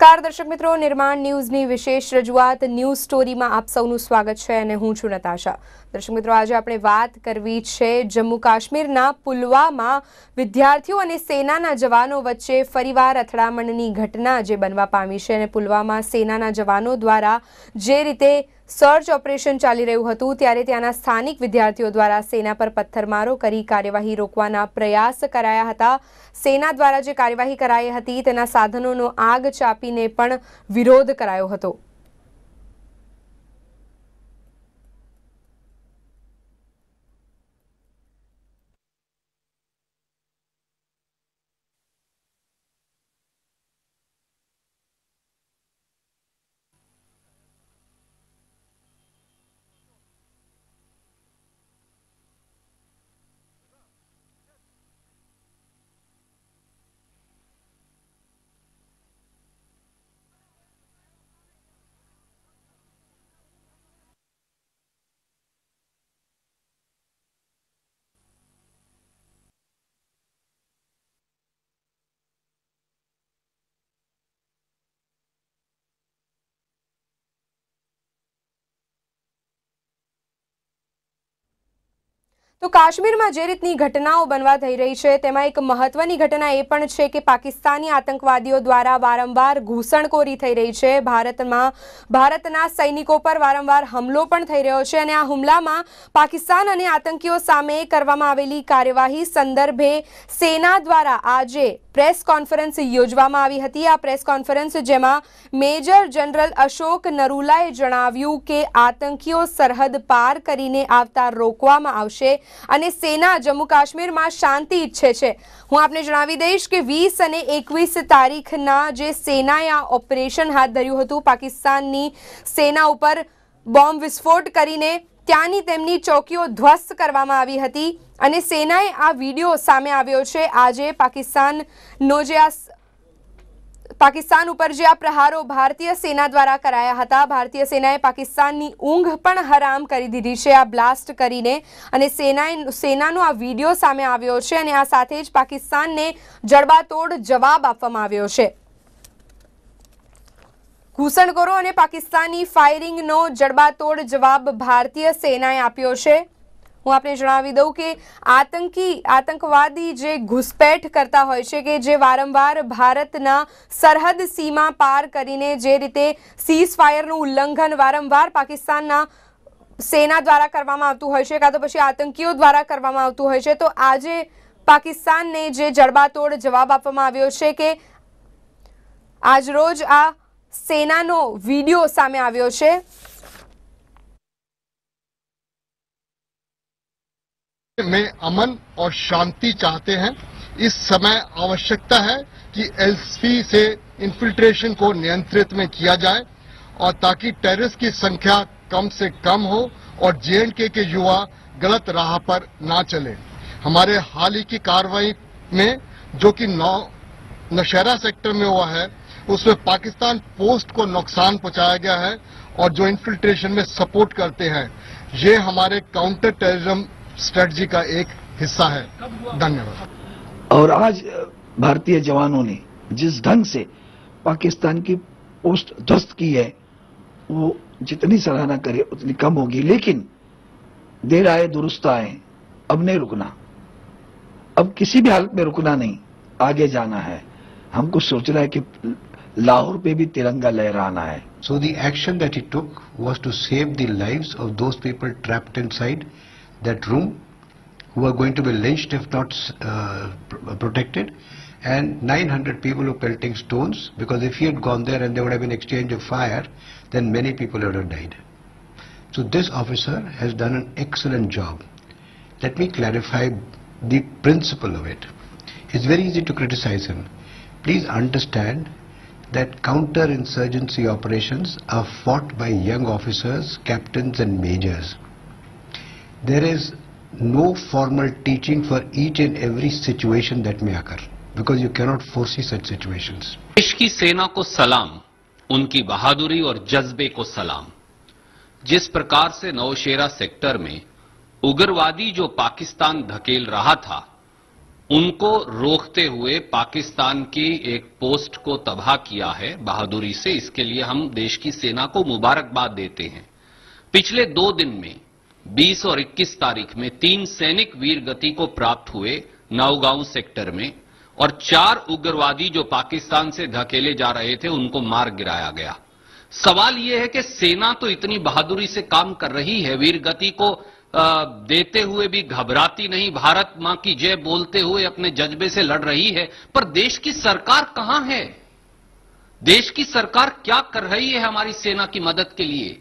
નમસ્કાર દર્શક મિત્રો નિર્માણ ન્યૂઝની વિશેષ રજૂઆત ન્યૂઝ સ્ટોરીમાં આપ સૌનું સ્વાગત છે અને હું છું નતાશા દર્શક મિત્રો આજે આપણે વાત કરવી છે જમ્મુ કાશ્મીરના પુલવામા વિદ્યાર્થીઓ અને સેનાના જવાનો વચ્ચે ફરીવાર અથડામણની ઘટના જે બનવા પામી છે અને પુલવામા સેનાના જવાનો દ્વારા જે રીતે સર્ચ ઓપરેશન ચાલી રહ્યું હતું ત્યારે ત્યાંના સ્થાનિક વિદ્યાર્થીઓ દ્વારા સેના પર પથ્થરમારો કરી કાર્યવાહી રોકવાનો પ્રયાસ કરાયા હતા સેના દ્વારા જે કાર્યવાહી કરાઈ હતી તેના સાધનોનો આગ ચાપીને પણ વિરોધ કરાયો હતો તો કાશ્મીરમાં જે રીતની ઘટનાઓ બનવા થઈ રહી છે તેમાં એક મહત્વની ઘટના એ પણ છે કે પાકિસ્તાની આતંકવાદીઓ દ્વારા વારંવાર ઘૂસણખોરી થઈ રહી છે ભારતમાં ભારતના સૈનિકો પર વારંવાર હુમલો પણ થઈ રહ્યો છે અને આ હુમલામાં પાકિસ્તાન અને આતંકીઓ સામે કરવામાં આવેલી કાર્યવાહી સંદર્ભે સેના દ્વારા આજે પ્રેસ કોન્ફરન્સ યોજવામાં આવી હતી આ પ્રેસ કોન્ફરન્સ જેમાં મેજર જનરલ અશોક નરુલાએ જણાવ્યું કે આતંકીઓ સરહદ પાર કરીને આવતા રોકવામાં આવશે અને સેના જમ્મુ કાશ્મીરમાં શાંતિ ઈચ્છે છે હું આપને જણાવી દઈશ કે વીસ અને એકવીસ તારીખના જે સેનાએ આ ઓપરેશન હાથ ધર્યું હતું પાકિસ્તાનની સેના ઉપર બોમ્બ વિસ્ફોટ કરીને ત્યાંની તેમની ચોકીઓ ધ્વસ્ત કરવામાં આવી હતી અને સેનાએ આ વિડીયો સામે આવ્યો છે આજે પાકિસ્તાનનો જે આ પાકિસ્તાન ઉપર જે આ પ્રહારો ભારતીય સેના દ્વારા કરાયા હતા ભારતીય સેનાએ પાકિસ્તાનની ઊંઘ પણ હરામ કરી દીધી છે આ બ્લાસ્ટ કરીને અને સેનાએ સેનાનો આ વિડીયો સામે આવ્યો છે અને આ સાથે જ પાકિસ્તાનને જડબાતોડ જવાબ આપવામાં આવ્યો છે ઘૂસણખોરો અને પાકિસ્તાની ફાયરિંગનો જડબાતોડ જવાબ ભારતીય સેનાએ આપ્યો છે હું આપને જણાવી દઉં કે આતંકી આતંકવાદી જે ઘુસપેઠ કરતા હોય છે કે જે વારંવાર ભારતના સરહદ સીમા પાર કરીને જે રીતે સીઝ ફાયરનું ઉલ્લંઘન વારંવાર પાકિસ્તાનના સેના દ્વારા કરવામાં આવતું હોય છે કાં તો પછી આતંકીઓ દ્વારા કરવામાં આવતું હોય છે તો આજે પાકિસ્તાનને જે જડબાતોડ જવાબ આપવામાં આવ્યો છે કે આજરોજ આ સેનાનો વિડીયો સામે આવ્યો છે में अमन और शांति चाहते हैं इस समय आवश्यकता है कि एलसी से इन्फिल्ट्रेशन को नियंत्रित में किया जाए और ताकि टेररिस्ट की संख्या कम से कम हो और जेएनके के युवा गलत राह पर ना चले हमारे हाल ही की कार्रवाई में जो कि नौ नशहरा सेक्टर में हुआ है उसमें पाकिस्तान पोस्ट को नुकसान पहुंचाया गया है और जो इन्फिल्ट्रेशन में सपोर्ट करते हैं ये हमारे काउंटर टेररिज्म स्ट्रेटजी का एक हिस्सा है धन्यवाद और आज भारतीय जवानों ने जिस ढंग से पाकिस्तान की पोस्ट ध्वस्त की है वो जितनी सराहना करे उतनी कम होगी लेकिन देर आए दुरुस्त आए अब नहीं रुकना अब किसी भी हालत में रुकना नहीं आगे जाना है हमको सोचना है कि लाहौर पे भी तिरंगा लहराना है so the action that it took was to save the lives of those people trapped side that room who are going to be lynched if not uh, uh protected and 900 people who pelting stones because if he had gone there and there would have been exchange of fire then many people would have died. So this officer has done an excellent job. Let me clarify the principle of it. It's very easy to criticize him. Please understand that counter insurgency operations are fought by young officers, captains and majors. there is no formal teaching for each and every situation that may occur because you cannot foresee such situations. देश की सेना को सलाम उनकी बहादुरी और जज्बे को सलाम जिस प्रकार से नौशेरा सेक्टर में उग्रवादी जो पाकिस्तान धकेल रहा था उनको रोकते हुए पाकिस्तान की एक पोस्ट को तबाह किया है बहादुरी से इसके लिए हम देश की सेना को मुबारकबाद देते हैं पिछले दो दिन में 20 और 21 तारीख में तीन सैनिक वीर गति को प्राप्त हुए नौगांव सेक्टर में और चार उग्रवादी जो पाकिस्तान से धकेले जा रहे थे उनको मार गिराया गया सवाल यह है कि सेना तो इतनी बहादुरी से काम कर रही है वीर गति को देते हुए भी घबराती नहीं भारत मां की जय बोलते हुए अपने जज्बे से लड़ रही है पर देश की सरकार कहां है देश की सरकार क्या कर रही है हमारी सेना की मदद के लिए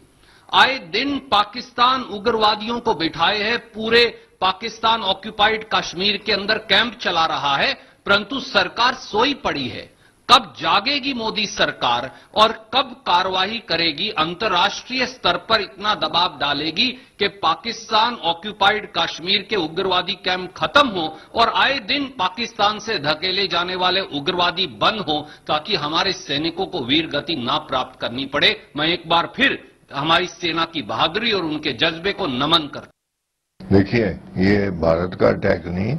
आए दिन पाकिस्तान उग्रवादियों को बिठाए है पूरे पाकिस्तान ऑक्यूपाइड कश्मीर के अंदर कैंप चला रहा है परंतु सरकार सोई पड़ी है कब जागेगी मोदी सरकार और कब कार्रवाई करेगी अंतर्राष्ट्रीय स्तर पर इतना दबाव डालेगी कि पाकिस्तान ऑक्यूपाइड कश्मीर के उग्रवादी कैंप खत्म हो और आए दिन पाकिस्तान से धकेले जाने वाले उग्रवादी बंद हो ताकि हमारे सैनिकों को वीर गति ना प्राप्त करनी पड़े मैं एक बार फिर हमारी सेना की बहादुरी और उनके जज्बे को नमन करते देखिए ये भारत का अटैक नहीं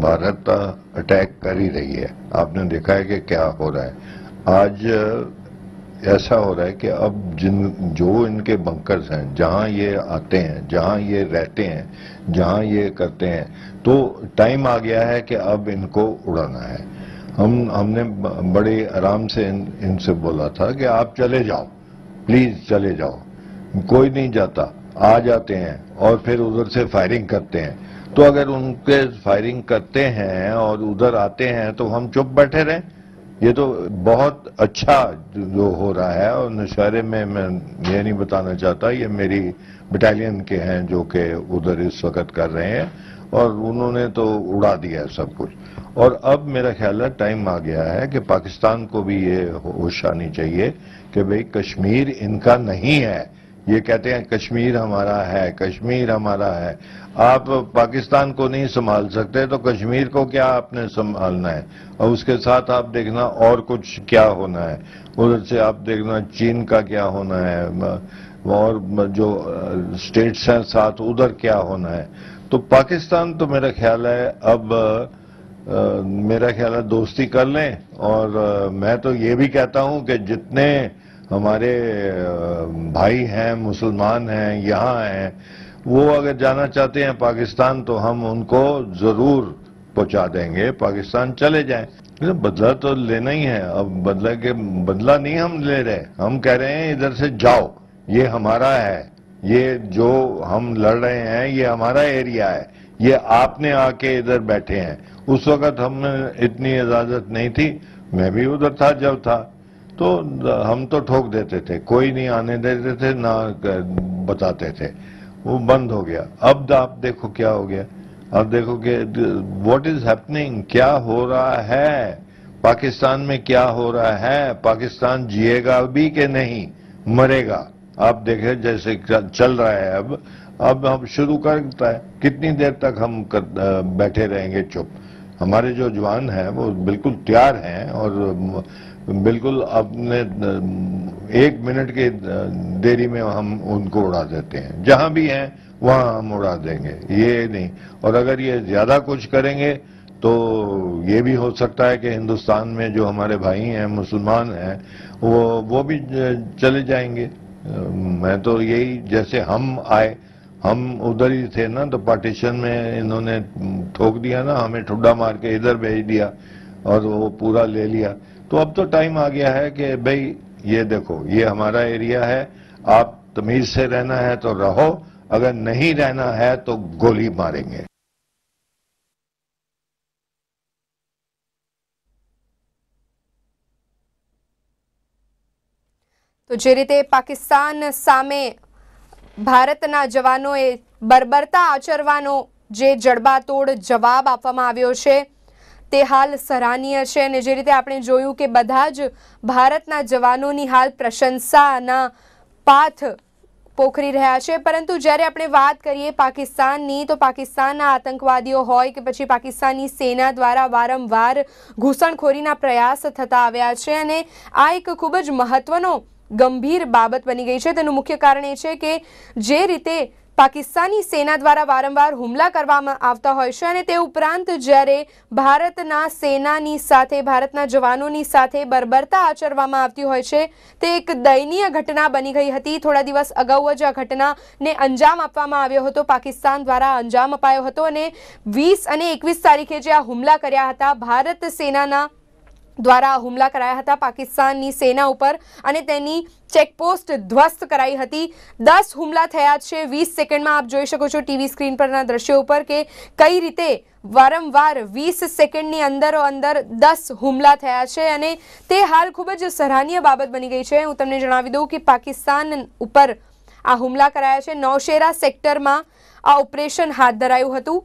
भारत अटैक कर ही रही है आपने देखा है कि क्या हो रहा है आज ऐसा हो रहा है कि अब जिन जो इनके बंकर्स हैं जहां ये आते हैं जहां ये रहते हैं जहां ये करते हैं तो टाइम आ गया है कि अब इनको उड़ाना है हम हमने बड़े आराम से इन, इनसे बोला था कि आप चले जाओ प्लीज चले जाओ कोई नहीं जाता आ जाते हैं और फिर उधर से फायरिंग करते हैं तो अगर उनके फायरिंग करते हैं और उधर आते हैं तो हम चुप बैठे रहें ये तो बहुत अच्छा जो हो रहा है और नशहरे में मैं ये नहीं बताना चाहता ये मेरी बटालियन के हैं जो कि उधर इस वक्त कर रहे हैं और उन्होंने तो उड़ा दिया है सब कुछ और अब मेरा ख्याल है टाइम आ गया है कि पाकिस्तान को भी ये होश आनी चाहिए कि भाई कश्मीर इनका नहीं है ये कहते हैं कश्मीर हमारा है कश्मीर हमारा है आप पाकिस्तान को नहीं संभाल सकते तो कश्मीर को क्या आपने संभालना है और उसके साथ आप देखना और कुछ क्या होना है उधर से आप देखना चीन का क्या होना है और जो स्टेट्स हैं साथ उधर क्या होना है तो पाकिस्तान तो मेरा ख्याल है अब आ, मेरा ख्याल है दोस्ती कर लें और आ, मैं तो ये भी कहता हूं कि जितने हमारे भाई हैं मुसलमान हैं यहाँ हैं वो अगर जाना चाहते हैं पाकिस्तान तो हम उनको ज़रूर पहुंचा देंगे पाकिस्तान चले जाएं तो बदला तो लेना ही है अब बदला के बदला नहीं हम ले रहे हम कह रहे हैं इधर से जाओ ये हमारा है ये जो हम लड़ रहे हैं ये हमारा एरिया है ये आपने आके इधर बैठे हैं उस वक्त हमने इतनी इजाजत नहीं थी मैं भी उधर था जब था तो हम तो ठोक देते थे कोई नहीं आने देते थे ना बताते थे वो बंद हो गया अब आप देखो क्या हो गया अब देखो कि व्हाट इज हैपनिंग क्या हो रहा है पाकिस्तान में क्या हो रहा है पाकिस्तान जिएगा भी कि नहीं मरेगा आप देखें जैसे चल रहा है अब अब हम शुरू करता है कितनी देर तक हम कर, बैठे रहेंगे चुप हमारे जो जवान हैं वो बिल्कुल तैयार हैं और बिल्कुल अपने एक मिनट की देरी में हम उनको उड़ा देते हैं जहां भी हैं वहां हम उड़ा देंगे ये नहीं और अगर ये ज्यादा कुछ करेंगे तो ये भी हो सकता है कि हिंदुस्तान में जो हमारे भाई हैं मुसलमान हैं वो वो भी चले जाएंगे मैं तो यही जैसे हम आए हम उधर ही थे ना तो पार्टीशन में इन्होंने ठोक दिया ना हमें ठुड्डा मार के इधर भेज दिया और वो पूरा ले लिया तो अब तो टाइम आ गया है कि भाई ये देखो ये हमारा एरिया है आप तमीज से रहना है तो रहो अगर नहीं रहना है तो गोली मारेंगे તો જે રીતે પાકિસ્તાન સામે ભારતના જવાનોએ બર્બરતા આચરવાનો જે જડબાતોડ જવાબ આપવામાં આવ્યો છે તે હાલ સરાહનીય છે અને જે રીતે આપણે જોયું કે બધા જ ભારતના જવાનોની હાલ પ્રશંસાના પાથ પોખરી રહ્યા છે પરંતુ જ્યારે આપણે વાત કરીએ પાકિસ્તાનની તો પાકિસ્તાનના આતંકવાદીઓ હોય કે પછી પાકિસ્તાનની સેના દ્વારા વારંવાર ઘૂસણખોરીના પ્રયાસ થતા આવ્યા છે અને આ એક ખૂબ જ મહત્વનો ગંભીર બાબત બની ગઈ છે તેનું મુખ્ય કારણ એ છે કે જે રીતે પાકિસ્તાની સેના દ્વારા વારંવાર હુમલા કરવામાં આવતા હોય છે અને તે ઉપરાંત જ્યારે ભારતના સેનાની સાથે ભારતના જવાનોની સાથે બર્બરતા આચરવામાં આવતી હોય છે તે એક દયનીય ઘટના બની ગઈ હતી થોડા દિવસ અગાઉ જ આ ઘટનાને અંજામ આપવામાં આવ્યો હતો પાકિસ્તાન દ્વારા અંજામ અપાયો હતો અને વીસ અને એકવીસ તારીખે જે આ હુમલા કર્યા હતા ભારત સેનાના દ્વારા હુમલા કરાયા હતા પાકિસ્તાનની સેના ઉપર અને તેની ચેકપોસ્ટ ध्वस्त કરાઈ હતી 10 હુમલા થયા છે 20 સેકન્ડમાં આપ જોઈ શકો છો ટીવી સ્ક્રીન પરના દ્રશ્યો ઉપર કે કઈ રીતે વારંવાર 20 સેકન્ડની અંદર અંદર 10 હુમલા થયા છે અને તે હાલ ખૂબ જ સરાહનીય બાબત બની ગઈ છે હું તમને જણાવી દઉં કે પાકિસ્તાન ઉપર આ હુમલા કરાયા છે નોશેરા સેક્ટર માં આ ઓપરેશન હાથ ધરાયું હતું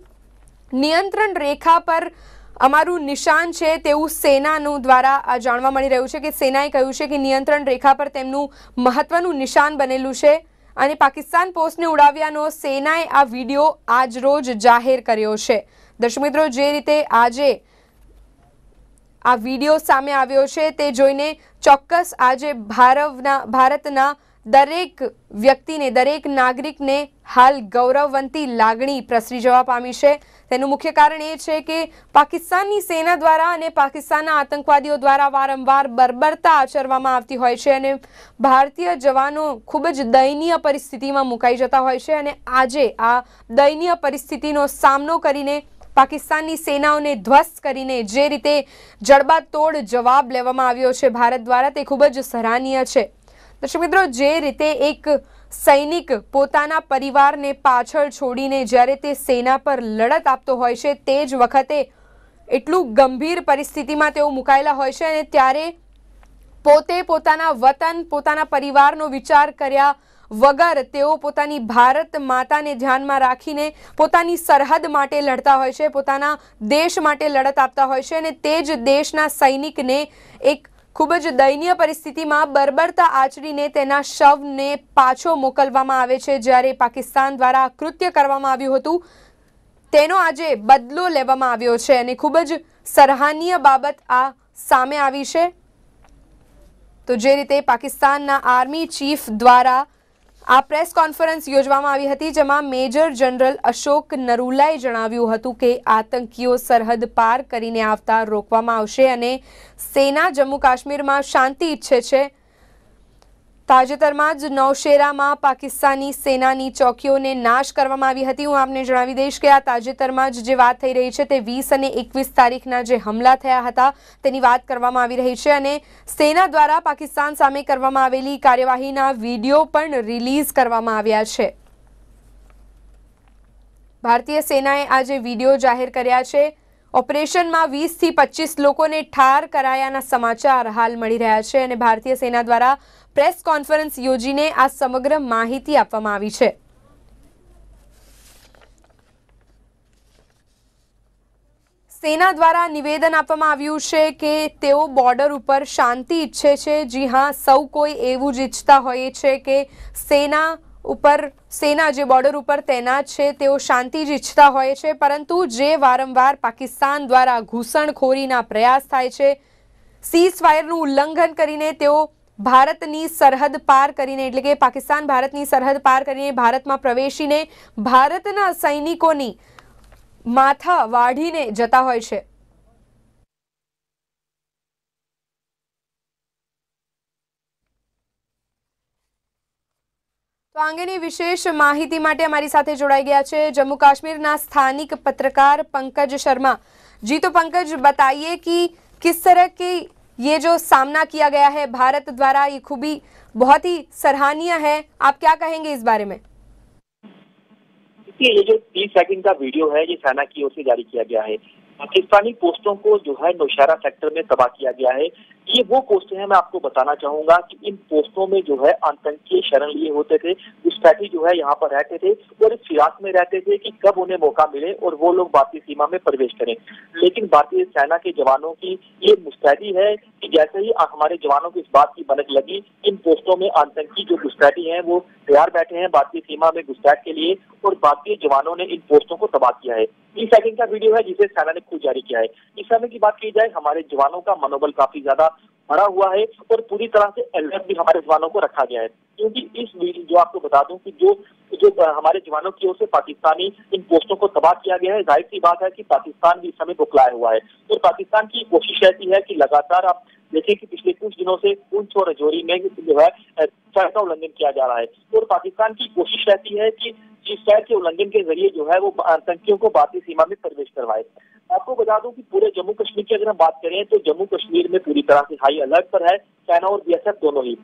નિયંત્રણ રેખા પર અમારું નિશાન છે તે ઉ સેનાનો દ્વારા આ જાણવા મળી રહ્યું છે કે સેનાએ કહ્યું છે કે નિયંત્રણ રેખા પર તેમનું મહત્વનું નિશાન બનેલું છે અને પાકિસ્તાન પોસ્ટને ઉડાવિયાનો સેનાએ આ વિડિયો આજ રોજ જાહેર કર્યો છે દર્શ મિત્રો જે રીતે આજે આ વિડિયો સામે આવ્યો છે તે જોઈને ચોક્કસ આજે ભારવના ભારતના દરેક વ્યક્તિને દરેક નાગરિકને હાલ ગૌરવવંતી લાગણી પ્રસરી જવાબામી છે તેનું મુખ્ય કારણ એ છે કે પાકિસ્તાનની સેના દ્વારા અને પાકિસ્તાનના આતંકવાદીઓ દ્વારા વારંવાર બર્બરતા આચરવામાં આવતી હોય છે અને ભારતીય જવાનો ખૂબ જ દયનીય પરિસ્થિતિમાં મુકાઈ જતા હોય છે અને આજે આ દયનીય પરિસ્થિતિનો સામનો કરીને પાકિસ્તાનની સેનાઓને ધ્વસ્ત કરીને જે રીતે જડબાતોડ જવાબ લેવામાં આવ્યો છે ભારત દ્વારા તે ખૂબ જ સરાહનીય છે દર્શક મિત્રો જે રીતે એક સૈનિક પોતાનું પરિવારને પાછળ છોડીને જ્યારે તે સેના પર લડત આપતો હોય છે તેજ વખતે એટલું ગંભીર પરિસ્થિતિમાં તેઓ મુકાઈલા હોય છે અને ત્યારે પોતે પોતાનું વતન પોતાનું પરિવારનો વિચાર કર્યા વગર તેઓ પોતાની ભારત માતાને ધ્યાનમાં રાખીને પોતાની સરહદ માટે લડતા હોય છે પોતાના દેશ માટે લડત આપતા હોય છે અને તેજ દેશના સૈનિકને એક ખૂબ જ દયનીય પરિસ્થિતિમાં બર્બરતા આચરીને તેના શવને પાછો મોકલવામાં આવે છે જ્યારે પાકિસ્તાન દ્વારા કૃત્ય કરવામાં આવ્યું હતું તેનો આજે બદલો લેવામાં આવ્યો છે અને ખૂબ જ સરાહનીય બાબત આ સામે આવી છે તો જે રીતે પાકિસ્તાનના આર્મી ચીફ દ્વારા આ પ્રેસ કોન્ફરન્સ યોજવામાં આવી હતી જેમાં મેજર જનરલ અશોક નરુલાએ જણાવ્યું હતું કે આતંકીઓ સરહદ પાર કરીને આવતા રોકવામાં આવશે અને સેના જમ્મુ કાશ્મીરમાં શાંતિ ઈચ્છે છે તાજેતરમાં જ નૌશેરામાં પાકિસ્તાની સેનાની ચોકીઓને નાશ કરવામાં આવી હતી હું આપને જણાવી દઈશ કે આ તાજેતરમાં જ જે વાત થઈ રહી છે તે વીસ અને એકવીસ તારીખના જે હમલા થયા હતા તેની વાત કરવામાં આવી રહી છે અને સેના દ્વારા પાકિસ્તાન સામે કરવામાં આવેલી કાર્યવાહીના વિડીયો પણ રિલીઝ કરવામાં આવ્યા છે ભારતીય સેનાએ આજે વિડીયો જાહેર કર્યા છે ઓપરેશનમાં વીસથી પચીસ લોકોને ઠાર કરાયાના સમાચાર હાલ મળી રહ્યા છે અને ભારતીય સેના દ્વારા પ્રેસ કોન્ફરન્સ યોજીને આ સમગ્ર માહિતી આપવામાં આવી છે સેના દ્વારા નિવેદન આપવામાં આવ્યું છે કે તેઓ બોર્ડર ઉપર શાંતિ ઈચ્છે છે જી હા સૌ કોઈ એવું જ ઈચ્છતા હોય છે કે સેના ઉપર સેના જે બોર્ડર ઉપર તૈનાત છે તેઓ શાંતિ જ ઈચ્છતા હોય છે પરંતુ જે વારંવાર પાકિસ્તાન દ્વારા ઘૂસણખોરીના પ્રયાસ થાય છે સીઝ ફાયરનું ઉલ્લંઘન કરીને તેઓ ભારતની સરહદ પાર કરીને એટલે કે પાકિસ્તાન ભારતની સરહદ પાર કરીને ભારતમાં પ્રવેશીને ભારતના સૈનિકોની માથા વાઢીને જતા હોય છે તો અંગેની વિશેષ માહિતી માટે અમારી સાથે જોડાઈ ગયા છે જમ્મુ કાશ્મીરના સ્થાનિક પત્રકાર પંકજ શર્મા જી તો પંકજ બતાવીએ કે કિસ तरह की ये जो सामना किया गया है भारत द्वारा ये खूबी बहुत ही सराहनीय है आप क्या कहेंगे इस बारे में ये जो तीस सेकंड का वीडियो है ये सेना की ओर से जारी किया गया है पाकिस्तानी पोस्टों को जो है नौशहरा सेक्टर में तबाह किया गया है ये वो पोस्ट हैं मैं आपको बताना चाहूंगा कि इन पोस्टों में जो है आतंकी शरण लिए होते थे घुसपैठी जो है यहाँ पर रहते थे और इस फिराक में रहते थे कि कब उन्हें मौका मिले और वो लोग भारतीय सीमा में प्रवेश करें लेकिन भारतीय सेना के जवानों की ये मुस्तैदी है कि जैसे ही हमारे जवानों को इस बात की बनक लगी इन पोस्टों में आतंकी जो घुसपैठी है वो तैयार बैठे हैं भारतीय सीमा में घुसपैठ के लिए और भारतीय जवानों ने इन पोस्टों को तबाह किया है इस सेकंड का वीडियो है जिसे सेना ने खुद जारी किया है इस समय की बात की जाए हमारे जवानों का मनोबल काफी ज्यादा भरा हुआ है और पूरी तरह से अलर्ट भी हमारे जवानों को रखा गया है क्योंकि इस जो आपको बता दूं कि जो जो हमारे जवानों की ओर से पाकिस्तानी इन पोस्टों को तबाह किया गया है जाहिर सी बात है कि पाकिस्तान भी इस समय बुकलाया हुआ है और पाकिस्तान की कोशिश ऐसी है कि लगातार आप देखिए कि पिछले कुछ दिनों से पुंछ और रजौरी में जो है शहर का उल्लंघन किया जा रहा है और पाकिस्तान की कोशिश रहती है कि इस शहर के उल्लंघन के जरिए जो है वो आतंकियों को भारतीय सीमा में प्रवेश करवाए आपको बता दूं कि पूरे जम्मू कश्मीर की अगर हम बात करें तो जम्मू कश्मीर में पूरी तरह से हाई अलर्ट पर है सेना और बीएसएफ दोनों ही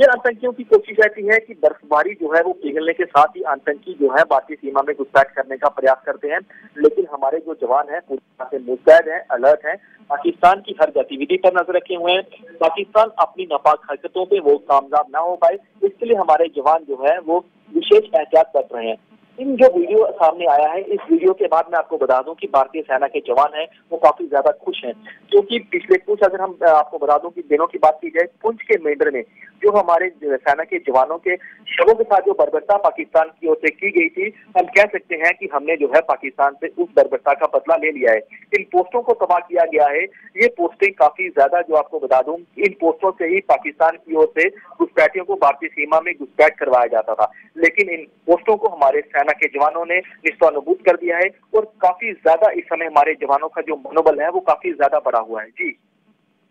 ये आतंकियों की कोशिश रहती है कि बर्फबारी जो है वो पिघलने के साथ ही आतंकी जो है भारतीय सीमा में घुसपैठ करने का प्रयास करते हैं लेकिन हमारे जो जवान हैं पूरी तरह से मुस्तैद हैं अलर्ट हैं पाकिस्तान की हर गतिविधि पर नजर रखे हुए हैं पाकिस्तान अपनी नपाक हरकतों पर वो कामयाब ना हो पाए इसके लिए हमारे जवान जो है वो विशेष एहतियात कर रहे हैं इन जो वीडियो सामने आया है इस वीडियो के बाद मैं आपको बता दूं कि भारतीय सेना के जवान हैं वो काफी ज्यादा खुश हैं क्योंकि पिछले कुछ अगर हम आपको बता दूं कि दिनों की बात की जाए पुंछ के मेंढर में जो हमारे सेना के जवानों के शवों के साथ जो बर्बरता पाकिस्तान की ओर से की गई थी हम कह सकते हैं कि हमने जो है पाकिस्तान से उस बर्बरता का बदला ले लिया है इन पोस्टों को तबाह किया गया है ये पोस्टें काफी ज्यादा जो आपको बता दूं इन पोस्टों से ही पाकिस्तान की ओर से घुसपैठियों को भारतीय सीमा में घुसपैठ करवाया जाता था लेकिन इन पोस्टों को हमारे सेना के जवानों ने निस्तानुभूत कर दिया है और काफी ज्यादा इस समय हमारे जवानों का जो मनोबल है वो काफी ज्यादा बढ़ा हुआ है जी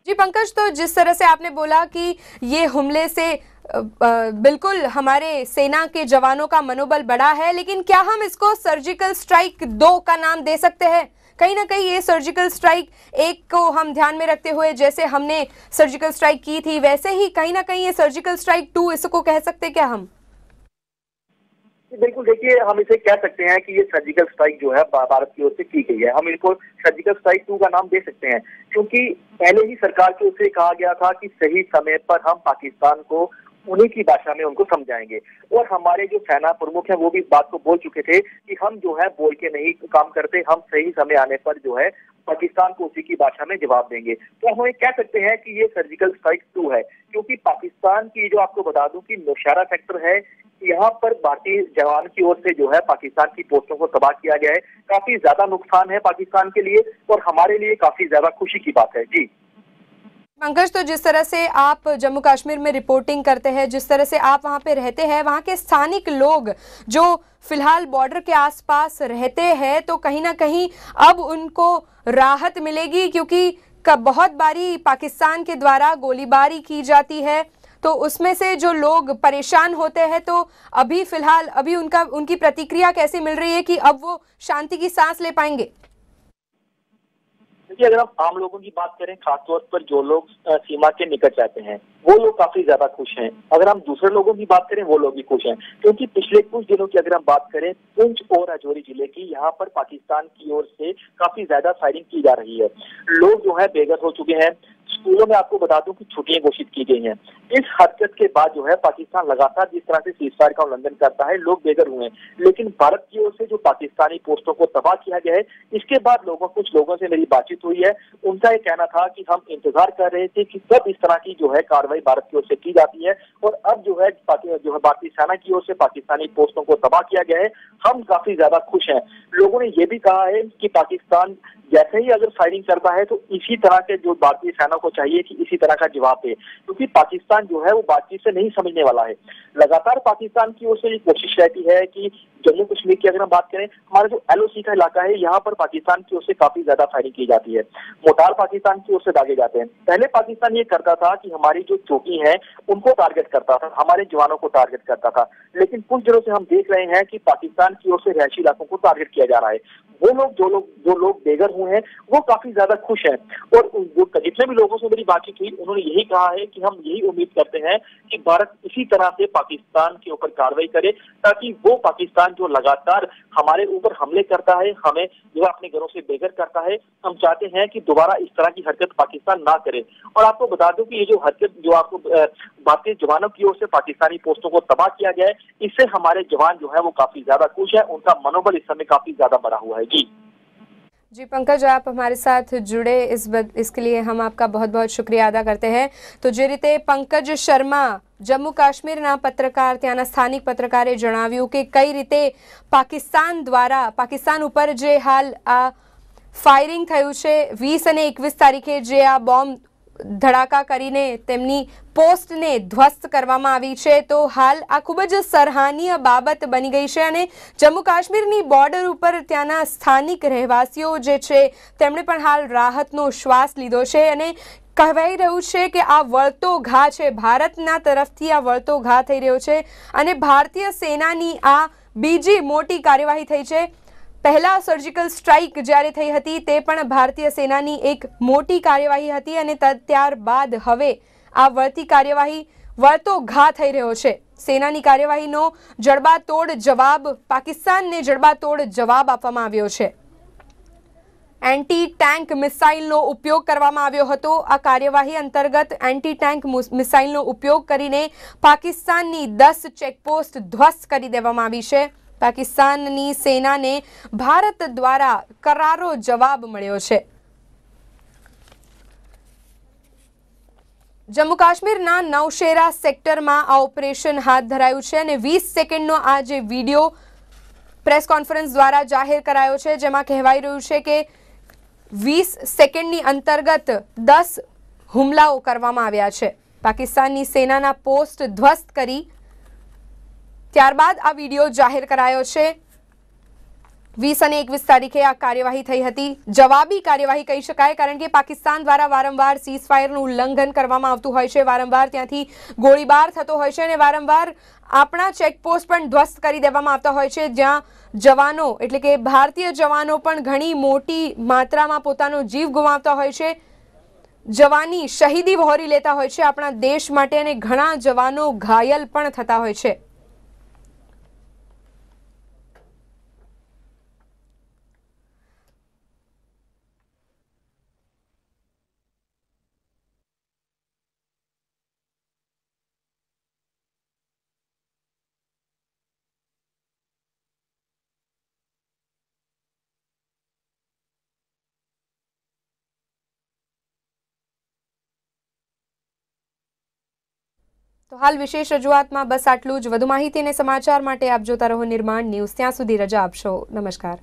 जी पंकज तो जिस तरह से आपने बोला कि ये हमले से बिल्कुल हमारे सेना के जवानों का मनोबल बढ़ा है लेकिन क्या हम इसको सर्जिकल स्ट्राइक दो का नाम दे सकते हैं कहीं ना कहीं ये सर्जिकल स्ट्राइक एक को हम ध्यान में रखते हुए जैसे हमने सर्जिकल स्ट्राइक की थी वैसे ही कहीं ना कहीं ये सर्जिकल स्ट्राइक टू इसको कह सकते क्या हम बिल्कुल देखिए हम इसे कह सकते हैं कि ये सर्जिकल स्ट्राइक जो है भारत की ओर से की गई है हम इनको सर्जिकल स्ट्राइक टू का नाम दे सकते हैं क्योंकि पहले ही सरकार की ओर से कहा गया था कि सही समय पर हम पाकिस्तान को उन्हीं की भाषा में उनको समझाएंगे और हमारे जो सेना प्रमुख हैं वो भी इस बात को बोल चुके थे कि हम जो है बोल के नहीं काम करते हम सही समय आने पर जो है पाकिस्तान को उसी की भाषा में जवाब देंगे तो हम ये कह सकते हैं कि ये सर्जिकल स्ट्राइक टू है क्योंकि पाकिस्तान की जो आपको बता दूं कि नौशहरा सेक्टर है यहाँ पर भारतीय जवान की ओर से जो है पाकिस्तान की पोस्टों को तबाह किया गया है काफी ज्यादा नुकसान है पाकिस्तान के लिए और हमारे लिए काफी ज्यादा खुशी की बात है जी पंकज तो जिस तरह से आप जम्मू कश्मीर में रिपोर्टिंग करते हैं जिस तरह से आप वहाँ पे रहते हैं वहाँ के स्थानिक लोग जो फिलहाल बॉर्डर के आसपास रहते हैं तो कहीं ना कहीं अब उनको राहत मिलेगी क्योंकि कब बहुत बारी पाकिस्तान के द्वारा गोलीबारी की जाती है तो उसमें से जो लोग परेशान होते हैं तो अभी फिलहाल अभी उनका उनकी प्रतिक्रिया कैसी मिल रही है कि अब वो शांति की सांस ले पाएंगे देखिए अगर हम आम लोगों की बात करें खासतौर पर जो लोग सीमा के निकट जाते हैं वो लोग काफी ज्यादा खुश हैं अगर हम दूसरे लोगों की बात करें वो लोग भी खुश हैं क्योंकि पिछले कुछ दिनों की अगर हम बात करें पुंछ और राजौरी जिले की यहाँ पर पाकिस्तान की ओर से काफी ज्यादा फायरिंग की जा रही है लोग जो है बेघर हो चुके हैं स्कूलों में आपको बता दूं कि छुट्टियां घोषित की गई हैं इस हरकत के बाद जो है पाकिस्तान लगातार जिस तरह से सीजफायर का उल्लंघन करता है लोग बेघर हुए हैं लेकिन भारत की ओर से जो पाकिस्तानी पोस्टों को तबाह किया गया है इसके बाद लोगों कुछ लोगों से मेरी बातचीत हुई है उनका ये कहना था कि हम इंतजार कर रहे थे कि कब इस तरह की जो है कार्रवाई भारत की ओर से की जाती है और अब जो है जो है भारतीय सेना की ओर से पाकिस्तानी पोस्टों को तबाह किया गया है हम काफी ज्यादा खुश हैं लोगों ने यह भी कहा है कि पाकिस्तान जैसे ही अगर फायरिंग करता है तो इसी तरह के जो भारतीय सेना को चाहिए कि इसी तरह का जवाब दे क्योंकि पाकिस्तान जो है वो बातचीत से नहीं समझने वाला है लगातार पाकिस्तान की ओर से ये कोशिश रहती है कि जम्मू कश्मीर की अगर हम बात करें हमारा जो एलओसी का इलाका है यहाँ पर पाकिस्तान की ओर से काफी ज्यादा फायरिंग की जाती है मोटार पाकिस्तान की ओर से दागे जाते हैं पहले पाकिस्तान ये करता था कि हमारी जो चौकी है उनको टारगेट करता था हमारे जवानों को टारगेट करता था लेकिन कुछ दिनों से हम देख रहे हैं कि पाकिस्तान की ओर से रिहायशी इलाकों को टारगेट किया जा रहा है वो लोग जो लोग जो लोग बेघर हुए हैं वो काफी ज्यादा खुश हैं और जितने भी लोगों से मेरी बातचीत हुई उन्होंने यही कहा है कि हम यही उम्मीद करते हैं कि भारत इसी तरह से पाकिस्तान के ऊपर कार्रवाई करे ताकि वो पाकिस्तान पाकिस्तान जो लगातार हमारे ऊपर हमले करता है हमें जो अपने घरों से बेघर करता है हम चाहते हैं कि दोबारा इस तरह की हरकत पाकिस्तान ना करे और आपको बता दूं कि ये जो हरकत जो आपको भारतीय जवानों की ओर से पाकिस्तानी पोस्टों को तबाह किया गया है इससे हमारे जवान जो है वो काफी ज्यादा खुश है उनका मनोबल इस समय काफी ज्यादा बढ़ा हुआ है जी जी पंकज आप हमारे साथ जुड़े इस बद, इसके लिए हम आपका बहुत बहुत શુક્રિયા અદા કરતે હૈ તો જે રીતે પંકજ શર્મા જમ્મુ કાશ્મીરના પત્રકાર ત્યાંના સ્થાનિક પત્રકારે જણાવ્યું કે કઈ રીતે પાકિસ્તાન દ્વારા પાકિસ્તાન ઉપર જે હાલ આ ફાયરિંગ થયું છે વીસ અને એકવીસ તારીખે જે આ બોમ્બ ધડાકા કરીને તેમની પોસ્ટને ધ્વસ્ત કરવામાં આવી છે તો હાલ આ ખૂબ જ સરાહનીય બાબત બની ગઈ છે અને જમ્મુ કાશ્મીરની બોર્ડર ઉપર ત્યાંના સ્થાનિક રહેવાસીઓ જે છે તેમણે પણ હાલ રાહતનો શ્વાસ લીધો છે અને કહેવાઈ રહ્યું છે કે આ વળતો ઘા છે ભારતના તરફથી આ વળતો ઘા થઈ રહ્યો છે અને ભારતીય સેનાની આ બીજી મોટી કાર્યવાહી થઈ છે પહેલા સર્જિકલ સ્ટ્રાઇક જ્યારે થઈ હતી તે પણ ભારતીય સેનાની એક મોટી કાર્યવાહી હતી અને ત્યારબાદ હવે આ વળતી કાર્યવાહી વળતો ઘા થઈ રહ્યો છે સેનાની કાર્યવાહીનો જડબાતોડ જવાબ પાકિસ્તાનને જડબાતોડ જવાબ આપવામાં આવ્યો છે એન્ટી ટેન્ક મિસાઇલનો ઉપયોગ કરવામાં આવ્યો હતો આ કાર્યવાહી અંતર્ગત એન્ટી ટેન્ક મિસાઇલનો ઉપયોગ કરીને પાકિસ્તાનની દસ ચેકપોસ્ટ ધ્વસ્ત કરી દેવામાં આવી છે પાકિસ્તાનની સેનાને ભારત દ્વારા કરારો જવાબ મળ્યો છે જમ્મુ કાશ્મીરના નવશેરા સેક્ટરમાં આ ઓપરેશન હાથ ધરાયું છે અને વીસ સેકન્ડનો આ જે વિડીયો પ્રેસ કોન્ફરન્સ દ્વારા જાહેર કરાયો છે જેમાં કહેવાઈ રહ્યું છે કે વીસ સેકન્ડની અંતર્ગત દસ હુમલાઓ કરવામાં આવ્યા છે પાકિસ્તાનની સેનાના પોસ્ટ ધ્વસ્ત કરી ત્યારબાદ આ વિડિયો જાહેર કરાયો છે 20 અને 21 તારીખે આ કાર્યવાહી થઈ હતી जवाબી કાર્યવાહી કઈ શકાય કારણ કે પાકિસ્તાન દ્વારા વારંવાર સીઝફાયરનું ઉલ્લંઘન કરવામાં આવતું હોય છે વારંવાર ત્યાંથી ગોળીબાર થતો હોય છે અને વારંવાર આપના ચેકપોસ્ટ પણ ध्वस्त કરી દેવામાં આવતા હોય છે જ્યાં जवानों એટલે કે ભારતીય जवानों પણ ઘણી મોટી માત્રામાં પોતાનો જીવ ગુમાવતા હોય છે જવાની શહીદી વહોરી લેતા હોય છે આપના દેશ માટે અને ઘણા જવાનો ઘાયલ પણ થતા હોય છે તો હાલ વિશેષ રજૂઆતમાં બસ આટલું જ વધુ માહિતી અને સમાચાર માટે આપ જોતા રહો નિર્માણ ન્યૂઝ ત્યાં સુધી રજા આપશો નમસ્કાર